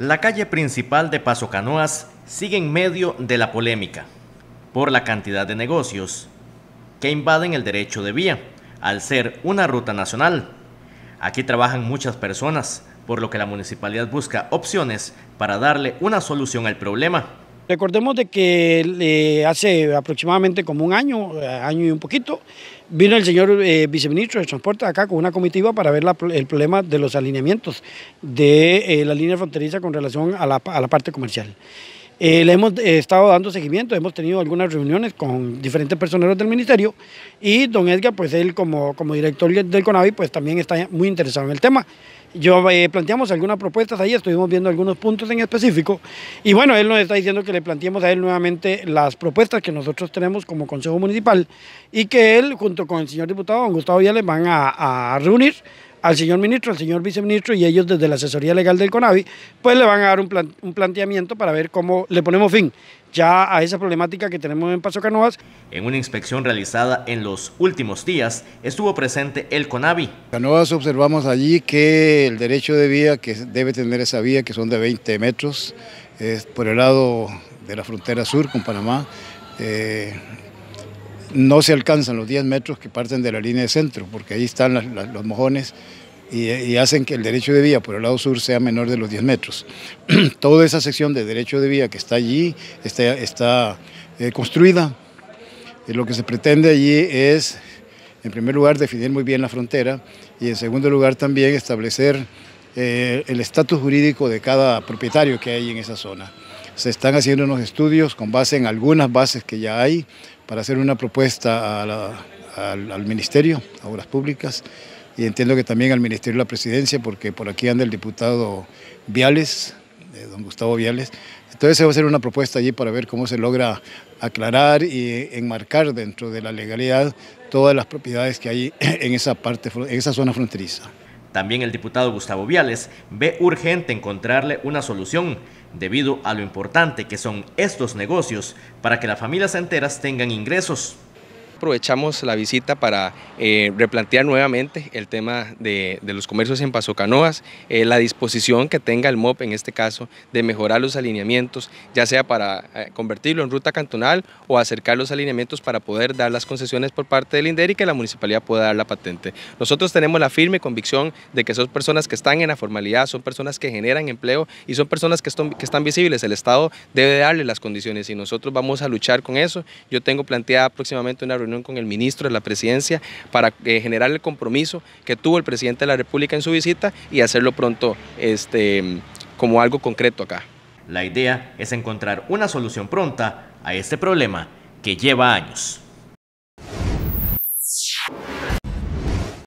La calle principal de Paso Canoas sigue en medio de la polémica por la cantidad de negocios que invaden el derecho de vía, al ser una ruta nacional. Aquí trabajan muchas personas, por lo que la municipalidad busca opciones para darle una solución al problema. Recordemos de que eh, hace aproximadamente como un año, eh, año y un poquito, vino el señor eh, viceministro de Transporte acá con una comitiva para ver el problema de los alineamientos de la línea fronteriza con relación a la parte comercial. Eh, le hemos eh, estado dando seguimiento, hemos tenido algunas reuniones con diferentes personeros del ministerio y don Edgar, pues él como, como director del CONAVI, pues también está muy interesado en el tema. Yo eh, planteamos algunas propuestas ahí, estuvimos viendo algunos puntos en específico y bueno, él nos está diciendo que le planteemos a él nuevamente las propuestas que nosotros tenemos como Consejo Municipal y que él junto con el señor diputado don Gustavo Viales van a reunir al señor ministro, al señor viceministro y ellos desde la asesoría legal del CONAVI, pues le van a dar un, planteamiento para ver cómo le ponemos fin ya a esa problemática que tenemos en Paso Canoas. En una inspección realizada en los últimos días, estuvo presente el CONAVI. Canoas observamos allí que el derecho de vía que debe tener esa vía, que son de 20 metros, es por el lado de la frontera sur con Panamá, eh, no se alcanzan los 10 metros que parten de la línea de centro, porque ahí están los mojones y, hacen que el derecho de vía por el lado sur sea menor de los 10 metros. Toda esa sección de derecho de vía que está allí está, eh, construida. Eh, lo que se pretende allí es, en primer lugar, definir muy bien la frontera y en segundo lugar también establecer eh, el estatus jurídico de cada propietario que hay en esa zona. Se están haciendo unos estudios con base en algunas bases que ya hay para hacer una propuesta al, Ministerio, a Obras Públicas, y entiendo que también al Ministerio de la Presidencia, porque por aquí anda el diputado Viales, eh, don Gustavo Viales. Entonces se va a hacer una propuesta allí para ver cómo se logra aclarar y enmarcar dentro de la legalidad todas las propiedades que hay en esa, parte, en esa zona fronteriza. También el diputado Gustavo Viales ve urgente encontrarle una solución debido a lo importante que son estos negocios para que las familias enteras tengan ingresos aprovechamos la visita para eh, replantear nuevamente el tema de, los comercios en Paso Canoas, eh, la disposición que tenga el MOP en este caso de mejorar los alineamientos, ya sea para eh, convertirlo en ruta cantonal o acercar los alineamientos para poder dar las concesiones por parte del INDER y que la municipalidad pueda dar la patente. Nosotros tenemos la firme convicción de que son personas que están en la formalidad, son personas que generan empleo y son personas que, están, que están visibles. El Estado debe darle las condiciones y nosotros vamos a luchar con eso. Yo tengo planteada próximamente una reunión con el ministro de la presidencia para eh, generar el compromiso que tuvo el presidente de la República en su visita y hacerlo pronto este, como algo concreto acá. La idea es encontrar una solución pronta a este problema que lleva años.